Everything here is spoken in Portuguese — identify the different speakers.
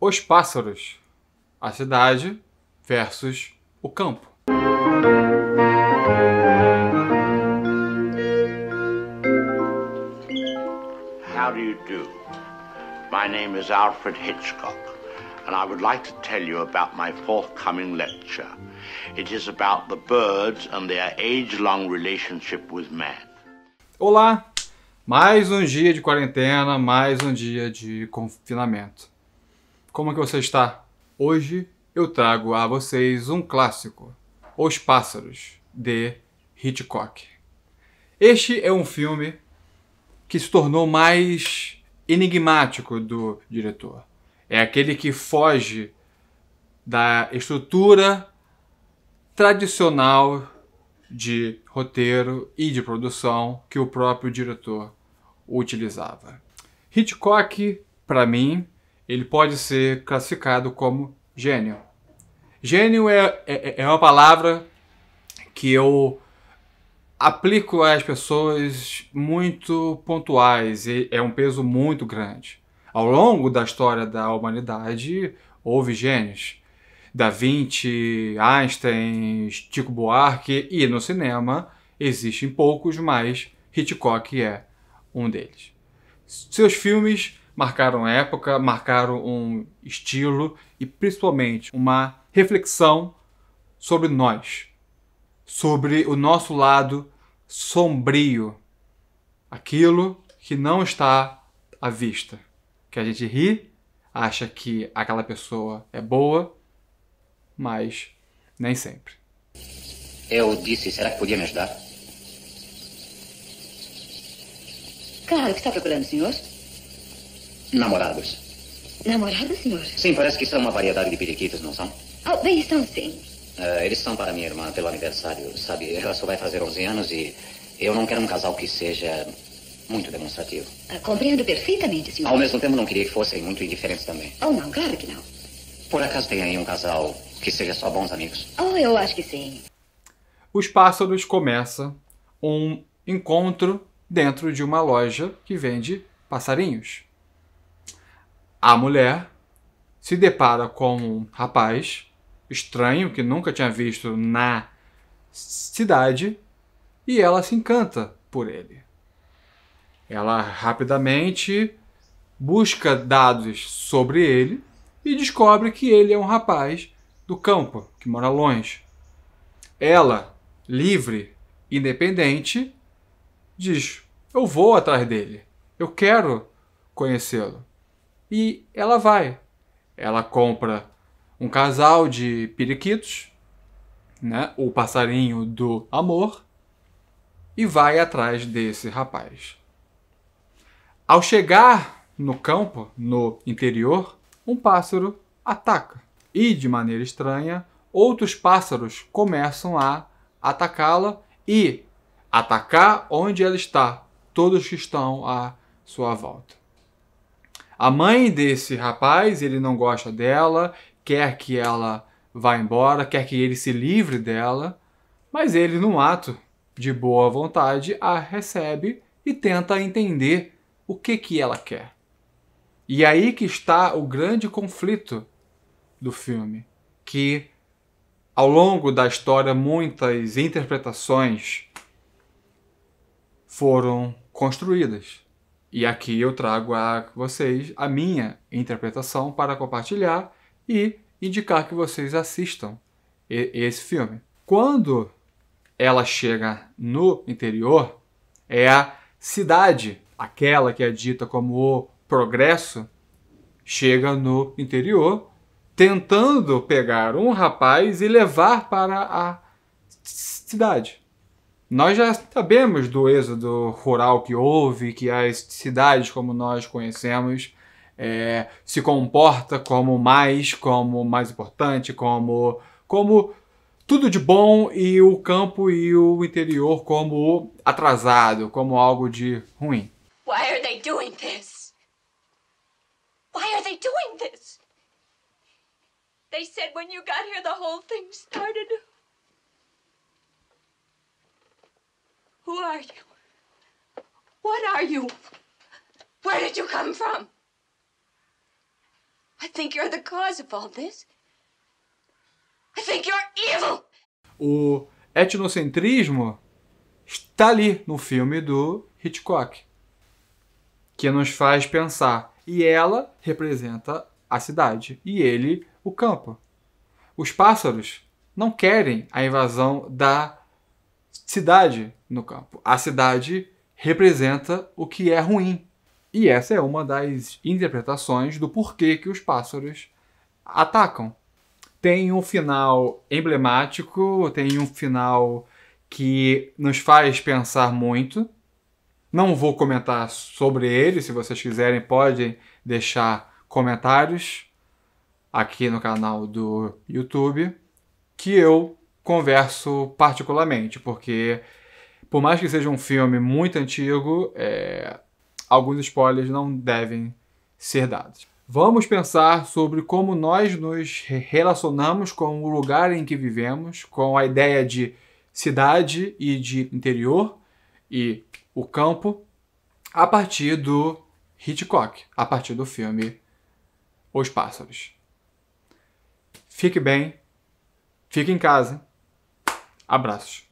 Speaker 1: Os pássaros, a cidade versus o campo. How do you do? My name is Alfred Hitchcock, and I would like to tell you about my forthcoming lecture. It is about the birds and their age-long relationship with man. Olá! Mais um dia de quarentena, mais um dia de confinamento como é que você está? Hoje eu trago a vocês um clássico, Os Pássaros, de Hitchcock. Este é um filme que se tornou mais enigmático do diretor. É aquele que foge da estrutura tradicional de roteiro e de produção que o próprio diretor utilizava. Hitchcock, para mim, ele pode ser classificado como gênio. Gênio é, é, é uma palavra que eu aplico às pessoas muito pontuais e é um peso muito grande. Ao longo da história da humanidade, houve gênios. Da Vinci, Einstein, Chico Buarque e no cinema existem poucos, mas Hitchcock é um deles. Seus filmes marcaram época, marcaram um estilo e principalmente uma reflexão sobre nós, sobre o nosso lado sombrio, aquilo que não está à vista, que a gente ri, acha que aquela pessoa é boa, mas nem sempre. Eu disse, será que podia me ajudar? Claro, que está procurando, senhor? Namorados. Namorados, senhor? Sim, parece que são uma variedade de periquitos, não são? Oh, bem, estão sim. Uh, eles são para minha irmã pelo aniversário, sabe? Ela só vai fazer 11 anos e eu não quero um casal que seja muito demonstrativo. Ah, compreendo perfeitamente, senhor. Ao mesmo tempo, não queria que fossem muito indiferentes também. Oh, não, claro que não. Por acaso tem aí um casal que seja só bons amigos? Oh, eu acho que sim. Os pássaros começa um encontro dentro de uma loja que vende passarinhos a mulher se depara com um rapaz estranho que nunca tinha visto na cidade e ela se encanta por ele. Ela rapidamente busca dados sobre ele e descobre que ele é um rapaz do campo que mora longe. Ela, livre, independente, diz: Eu vou atrás dele, eu quero conhecê-lo. E ela vai. Ela compra um casal de periquitos, né? O passarinho do amor, e vai atrás desse rapaz. Ao chegar no campo, no interior, um pássaro ataca. E de maneira estranha, outros pássaros começam a atacá-la e atacar onde ela está, todos que estão à sua volta. A mãe desse rapaz, ele não gosta dela, quer que ela vá embora, quer que ele se livre dela, mas ele, num ato de boa vontade, a recebe e tenta entender o que, que ela quer. E é aí que está o grande conflito do filme, que ao longo da história muitas interpretações foram construídas. E aqui eu trago a vocês a minha interpretação para compartilhar e indicar que vocês assistam esse filme. Quando ela chega no interior, é a cidade, aquela que é dita como o progresso, chega no interior tentando pegar um rapaz e levar para a cidade. Nós já sabemos do êxodo rural que houve, que as cidades como nós conhecemos é, se comporta como mais, como mais importante, como, como tudo de bom e o campo e o interior como atrasado, como algo de ruim. Why are they doing this? Why are they doing this? They said when you got here the whole thing started. Who are you? What are you? Where did you come from? I think you're the cause of all this. I think you're evil. O etnocentrismo está ali no filme do Hitchcock, que nos faz pensar. E ela representa a cidade e ele o campo. Os pássaros não querem a invasão da cidade no campo. A cidade representa o que é ruim. E essa é uma das interpretações do porquê que os pássaros atacam. Tem um final emblemático, tem um final que nos faz pensar muito. Não vou comentar sobre ele, se vocês quiserem podem deixar comentários aqui no canal do YouTube que eu converso particularmente, porque por mais que seja um filme muito antigo, é, alguns spoilers não devem ser dados. Vamos pensar sobre como nós nos relacionamos com o lugar em que vivemos, com a ideia de cidade e de interior e o campo, a partir do Hitchcock, a partir do filme Os Pássaros. Fique bem, fique em casa. Abraços.